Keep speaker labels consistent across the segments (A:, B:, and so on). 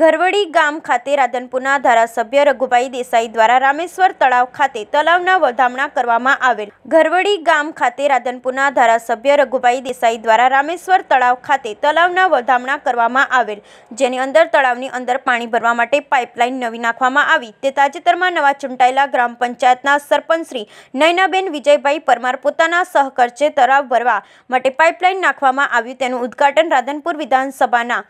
A: ઘરવડી ગામ ખાતે રાધનપુરના ધારાસભ્ય રઘુભાઈ દેસાઈ દ્વારા રામેશ્વર તળાવ ખાતે તળાવના વધામણા કરવામાં આવેલ ઘરવડી ગામ ખાતે રાધનપુરના ધારાસભ્ય રઘુભાઈ દેસાઈ દ્વારા રામેશ્વર તળાવ ખાતે તળાવના વધામણા કરવામાં આવેલ જેની અંદર તળાવની અંદર પાણી ભરવા માટે પાઇપલાઇન નવી નાખવામાં આવી તે તાજેતરમાં નવા ચૂંટાયેલા ગ્રામ પંચાયતના સરપંચ શ્રી નયનાબેન વિજયભાઈ પરમાર પોતાના સહકર્ચે તળાવ ભરવા માટે પાઇપલાઇન નાખવામાં આવ્યું તેનું ઉદ્ઘાટન રાધનપુર વિધાનસભાના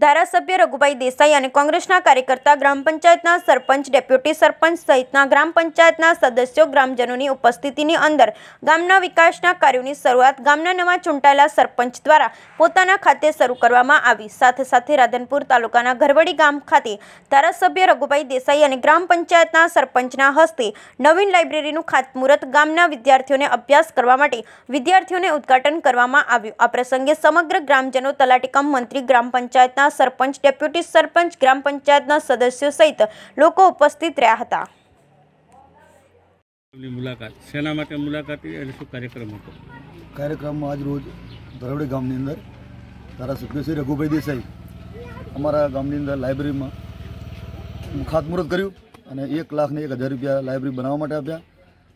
A: ધારાસભ્ય રઘુભાઈ દેસાઈ અને કોંગ્રેસના કાર્યકર્તા ગ્રામ પંચાયતના સરપંચ ડેપ્યુટી સરપંચ સહિતના ગ્રામ પંચાયતના સદસ્યો ગ્રામજનોની ઉપસ્થિતિની અંદર ગામના વિકાસના કાર્યોની શરૂઆત ગામના નવા ચૂંટાયેલા સરપંચ દ્વારા પોતાના ખાતે શરૂ કરવામાં આવી સાથે સાથે રાધનપુર તાલુકાના ઘરવડી ગામ ખાતે ધારાસભ્ય રઘુભાઈ દેસાઈ અને ગ્રામ પંચાયતના સરપંચના હસ્તે નવીન લાઇબ્રેરીનું ખાતમુહૂર્ત ગામના વિદ્યાર્થીઓને અભ્યાસ કરવા માટે વિદ્યાર્થીઓને ઉદ્ઘાટન કરવામાં આવ્યું આ પ્રસંગે સમગ્ર ગ્રામજનો તલાટીકમ મંત્રી ગ્રામ પંચાયતના પંચાયતના સરપંચ ડેપ્યુટી સરપંચ ગ્રામ પંચાયતના સદસ્યો સહિત લોકો ઉપસ્થિત રહ્યા હતા
B: મુલાકાત શેના માટે મુલાકાત અને શું કાર્યક્રમ હતો કાર્યક્રમ આજ રોજ ધરોડી ગામની અંદર ધારાસભ્ય શ્રી રઘુભાઈ દેસાઈ અમારા ગામની અંદર લાઇબ્રેરીમાં ખાતમુહૂર્ત કર્યું અને એક લાખને એક હજાર રૂપિયા લાઇબ્રેરી બનાવવા માટે આપ્યા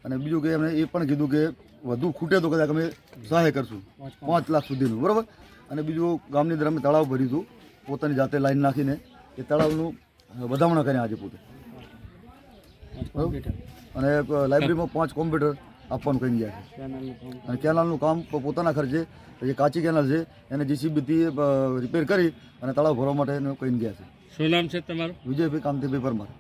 B: અને બીજું કે એમણે એ પણ કીધું કે વધુ ખૂટે તો કદાચ અમે સહાય કરશું પાંચ લાખ સુધીનું બરાબર અને બીજું ગામની અંદર અમે તળાવ ભરીશું પોતાની જાતે લાઈન નાખીને એ તળાવનું વધામણા કર્યા આજે પોતે અને લાઇબ્રેરીમાં પાંચ કોમ્પ્યુટર આપવાનું કહી ગયા છે અને કેનાલનું કામ પોતાના ખર્ચે જે કાચી કેનાલ છે એને જીસીબીથી રિપેર કરી અને તળાવ ભરવા માટે એને કહી ગયા છે શું નામ છે તમારું વિજયભાઈ કામતીભાઈ પરમાર